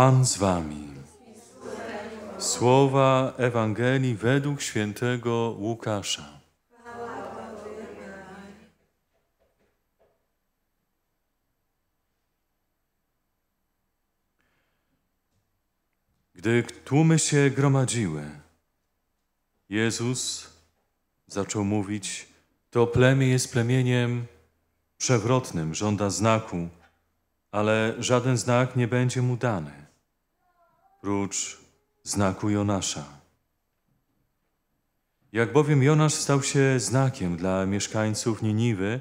Pan z wami. Słowa Ewangelii według świętego Łukasza. Gdy tłumy się gromadziły, Jezus zaczął mówić: To plemię jest plemieniem przewrotnym, żąda znaku ale żaden znak nie będzie mu dany, prócz znaku Jonasza. Jak bowiem Jonasz stał się znakiem dla mieszkańców Niniwy,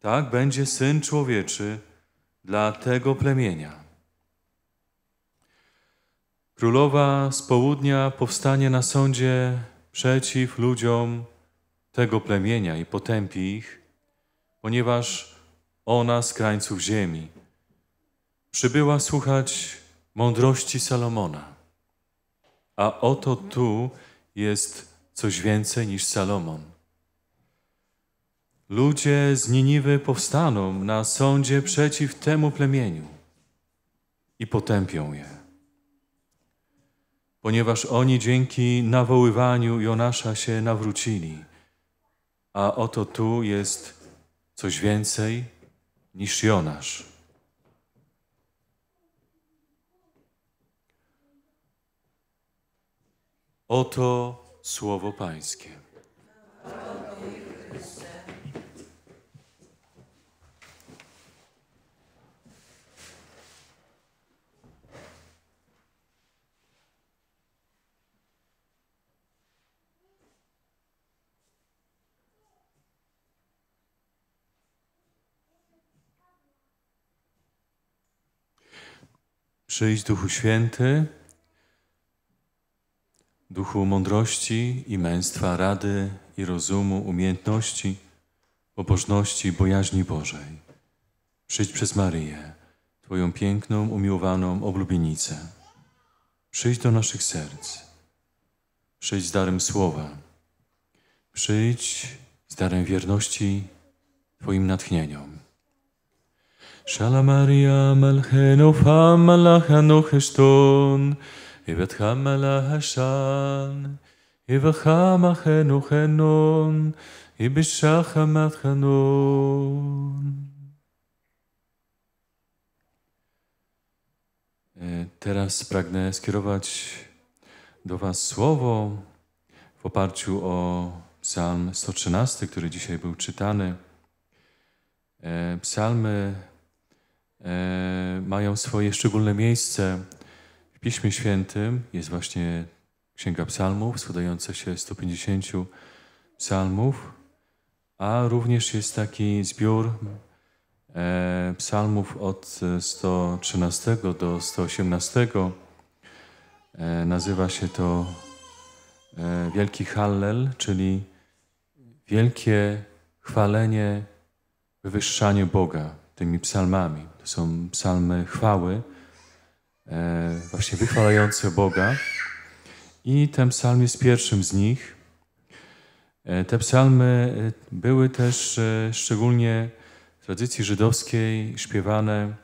tak będzie Syn Człowieczy dla tego plemienia. Królowa z południa powstanie na sądzie przeciw ludziom tego plemienia i potępi ich, ponieważ ona z krańców ziemi. Przybyła słuchać mądrości Salomona. A oto tu jest coś więcej niż Salomon. Ludzie z Niniwy powstaną na sądzie przeciw temu plemieniu i potępią je. Ponieważ oni dzięki nawoływaniu Jonasza się nawrócili, a oto tu jest coś więcej niż Jonasz. Oto słowo Pańskie. Przyjdź Duchu Święty, Duchu mądrości i męstwa, rady i rozumu, umiejętności, pobożności, bojaźni Bożej. Przyjdź przez Marię, Twoją piękną, umiłowaną oblubienicę. Przyjdź do naszych serc. Przyjdź z darem słowa. Przyjdź z darem wierności Twoim natchnieniom. Shala Maria Malchenu Hamalach Anuchishton Ivet Hamalah Hashan Ivet Hamachenu Henon Ibishach Hamat Hanon e, Teraz pragnę skierować do Was słowo w oparciu o Psalm 113, który dzisiaj był czytany. E, psalmy E, mają swoje szczególne miejsce w Piśmie Świętym. Jest właśnie Księga Psalmów, składająca się 150 psalmów, a również jest taki zbiór e, psalmów od 113 e, do 118. Nazywa się to Wielki Hallel, czyli wielkie chwalenie, wywyższanie Boga tymi psalmami są psalmy chwały, e, właśnie wychwalające Boga. I ten psalm jest pierwszym z nich. E, te psalmy e, były też szczególnie w tradycji żydowskiej śpiewane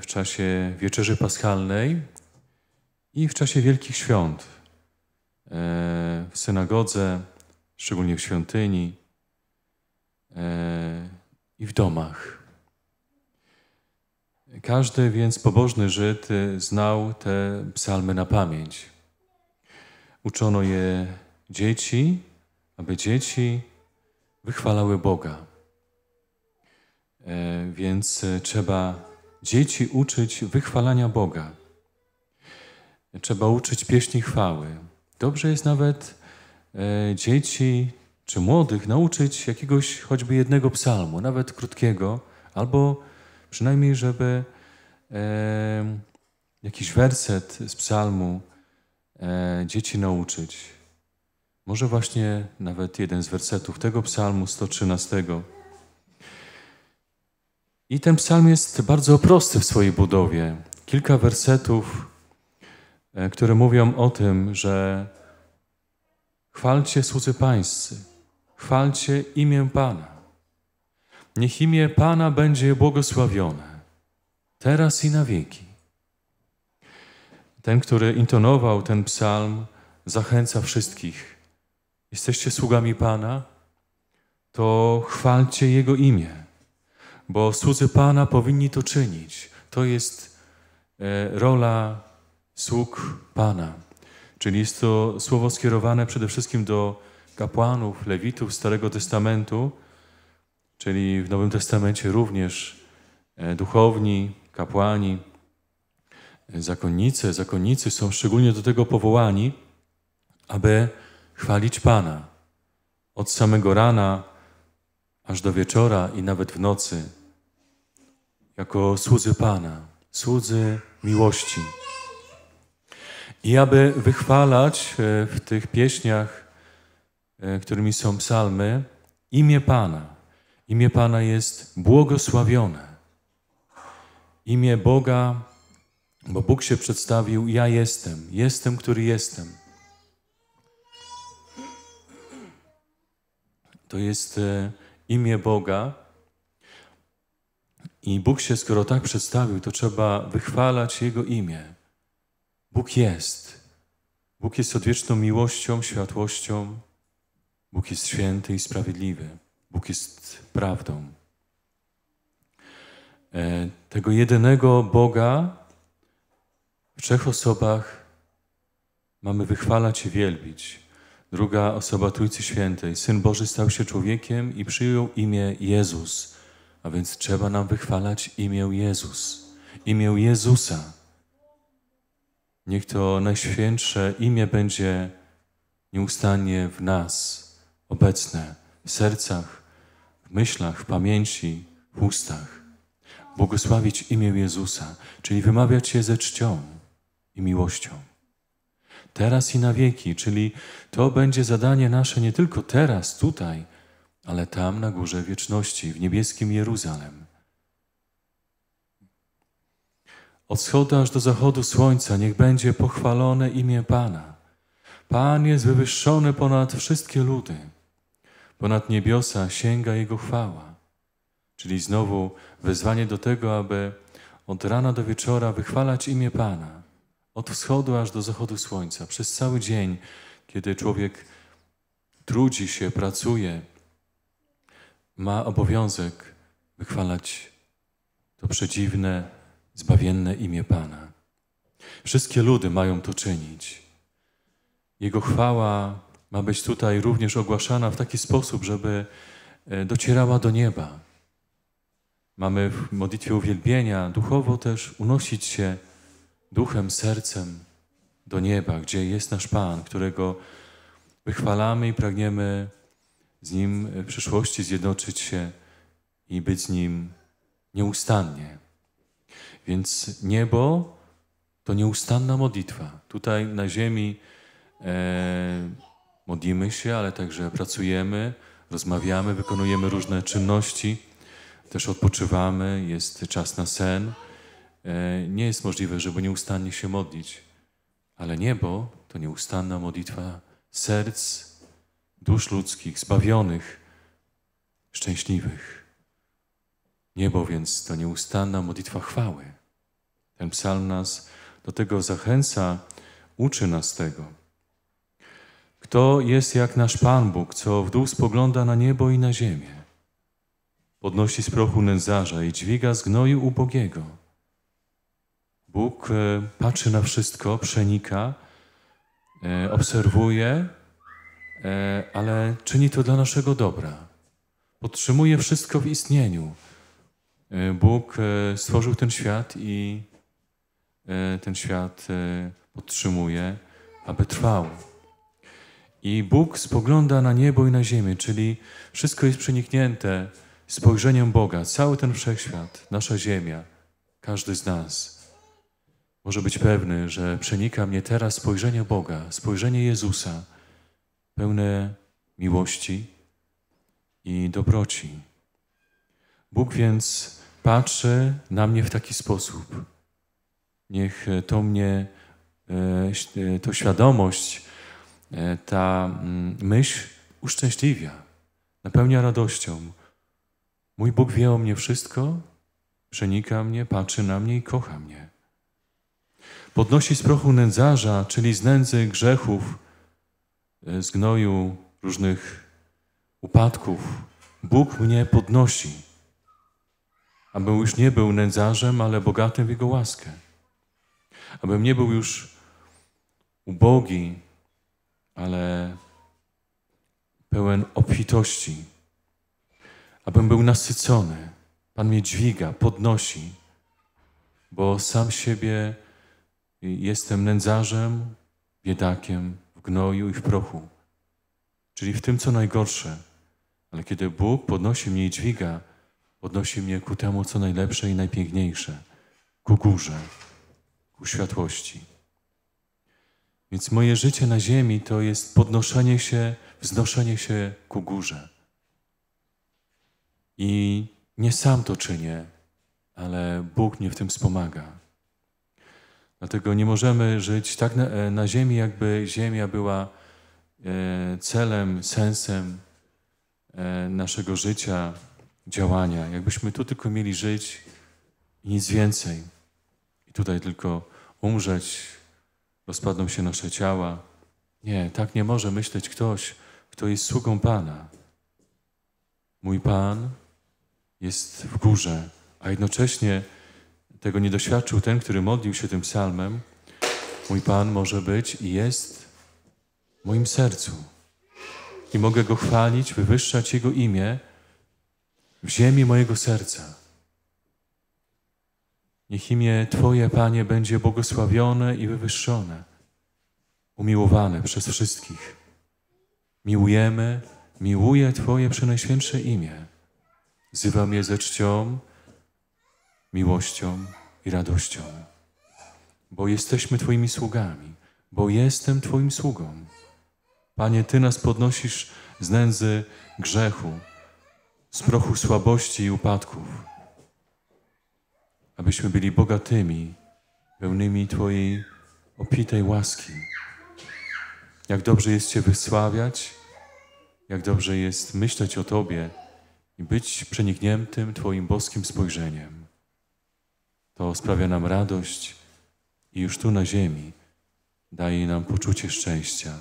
w czasie wieczerzy paschalnej i w czasie Wielkich Świąt. W synagodze, szczególnie w świątyni i w domach. Każdy więc pobożny Żyd y, znał te psalmy na pamięć. Uczono je dzieci, aby dzieci wychwalały Boga. E, więc e, trzeba dzieci uczyć wychwalania Boga. Trzeba uczyć pieśni chwały. Dobrze jest nawet e, dzieci czy młodych nauczyć jakiegoś choćby jednego psalmu, nawet krótkiego, albo Przynajmniej, żeby e, jakiś werset z psalmu e, dzieci nauczyć. Może właśnie nawet jeden z wersetów tego psalmu 113. I ten psalm jest bardzo prosty w swojej budowie. Kilka wersetów, e, które mówią o tym, że chwalcie słudzy pańscy, chwalcie imię Pana. Niech imię Pana będzie błogosławione, teraz i na wieki. Ten, który intonował ten psalm, zachęca wszystkich. Jesteście sługami Pana, to chwalcie Jego imię, bo słudzy Pana powinni to czynić. To jest e, rola sług Pana. Czyli jest to słowo skierowane przede wszystkim do kapłanów, lewitów Starego Testamentu, Czyli w Nowym Testamencie również e, duchowni, kapłani, e, zakonnice, zakonnicy są szczególnie do tego powołani, aby chwalić Pana. Od samego rana aż do wieczora i nawet w nocy, jako słudzy Pana, słudzy miłości. I aby wychwalać e, w tych pieśniach, którymi są psalmy, imię Pana Imię Pana jest błogosławione. Imię Boga, bo Bóg się przedstawił, ja jestem, jestem, który jestem. To jest e, imię Boga. I Bóg się, skoro tak przedstawił, to trzeba wychwalać Jego imię. Bóg jest. Bóg jest odwieczną miłością, światłością. Bóg jest święty i sprawiedliwy. Bóg jest prawdą. E, tego jedynego Boga w trzech osobach mamy wychwalać i wielbić. Druga osoba Trójcy Świętej, Syn Boży stał się człowiekiem i przyjął imię Jezus, a więc trzeba nam wychwalać imię Jezus, imię Jezusa. Niech to najświętsze imię będzie nieustannie w nas obecne w sercach, w myślach, w pamięci, w ustach. Błogosławić imię Jezusa, czyli wymawiać je ze czcią i miłością. Teraz i na wieki, czyli to będzie zadanie nasze nie tylko teraz, tutaj, ale tam na górze wieczności, w niebieskim Jeruzalem. Od wschodu aż do zachodu słońca niech będzie pochwalone imię Pana. Pan jest wywyższony ponad wszystkie ludy ponad niebiosa sięga Jego chwała. Czyli znowu wezwanie do tego, aby od rana do wieczora wychwalać imię Pana, od wschodu aż do zachodu słońca, przez cały dzień, kiedy człowiek trudzi się, pracuje, ma obowiązek wychwalać to przedziwne, zbawienne imię Pana. Wszystkie ludy mają to czynić. Jego chwała ma być tutaj również ogłaszana w taki sposób, żeby e, docierała do nieba. Mamy w modlitwie uwielbienia duchowo też unosić się duchem, sercem do nieba, gdzie jest nasz Pan, którego wychwalamy i pragniemy z Nim w przyszłości zjednoczyć się i być z Nim nieustannie. Więc niebo to nieustanna modlitwa. Tutaj na ziemi e, modlimy się, ale także pracujemy, rozmawiamy, wykonujemy różne czynności, też odpoczywamy, jest czas na sen. E, nie jest możliwe, żeby nieustannie się modlić, ale niebo to nieustanna modlitwa serc, dusz ludzkich, zbawionych, szczęśliwych. Niebo więc to nieustanna modlitwa chwały. Ten psalm nas do tego zachęca, uczy nas tego. Kto jest jak nasz Pan Bóg, co w dół spogląda na niebo i na ziemię? Podnosi z prochu nędzarza i dźwiga z gnoju ubogiego. Bóg e, patrzy na wszystko, przenika, e, obserwuje, e, ale czyni to dla naszego dobra. Podtrzymuje wszystko w istnieniu. Bóg stworzył ten świat i ten świat podtrzymuje, aby trwał. I Bóg spogląda na niebo i na ziemię, czyli wszystko jest przeniknięte spojrzeniem Boga. Cały ten wszechświat, nasza ziemia, każdy z nas może być pewny, że przenika mnie teraz spojrzenie Boga, spojrzenie Jezusa, pełne miłości i dobroci. Bóg więc patrzy na mnie w taki sposób. Niech to mnie, e, e, to świadomość, E, ta mm, myśl uszczęśliwia, napełnia radością. Mój Bóg wie o mnie wszystko, przenika mnie, patrzy na mnie i kocha mnie. Podnosi z prochu nędzarza, czyli z nędzy grzechów, e, z gnoju różnych upadków. Bóg mnie podnosi, abym już nie był nędzarzem, ale bogatym w Jego łaskę. Abym nie był już ubogi, ale pełen obfitości, abym był nasycony. Pan mnie dźwiga, podnosi, bo sam siebie jestem nędzarzem, biedakiem w gnoju i w prochu, czyli w tym, co najgorsze. Ale kiedy Bóg podnosi mnie i dźwiga, podnosi mnie ku temu, co najlepsze i najpiękniejsze, ku górze, ku światłości. Więc moje życie na ziemi to jest podnoszenie się, wznoszenie się ku górze. I nie sam to czynię, ale Bóg mnie w tym wspomaga. Dlatego nie możemy żyć tak na, e, na ziemi, jakby ziemia była e, celem, sensem e, naszego życia, działania. Jakbyśmy tu tylko mieli żyć i nic więcej. I tutaj tylko umrzeć, rozpadną się nasze ciała. Nie, tak nie może myśleć ktoś, kto jest sługą Pana. Mój Pan jest w górze, a jednocześnie tego nie doświadczył ten, który modlił się tym psalmem. Mój Pan może być i jest w moim sercu. I mogę Go chwalić, wywyższać Jego imię w ziemi mojego serca. Niech imię Twoje, Panie, będzie błogosławione i wywyższone, umiłowane przez wszystkich. Miłujemy, miłuje Twoje przenajświętsze imię. Zywam je ze czcią, miłością i radością. Bo jesteśmy Twoimi sługami, bo jestem Twoim sługą. Panie, Ty nas podnosisz z nędzy grzechu, z prochu słabości i upadków abyśmy byli bogatymi, pełnymi Twojej opitej łaski. Jak dobrze jest Cię wysławiać, jak dobrze jest myśleć o Tobie i być przenikniętym Twoim boskim spojrzeniem. To sprawia nam radość i już tu na ziemi daje nam poczucie szczęścia,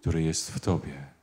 które jest w Tobie.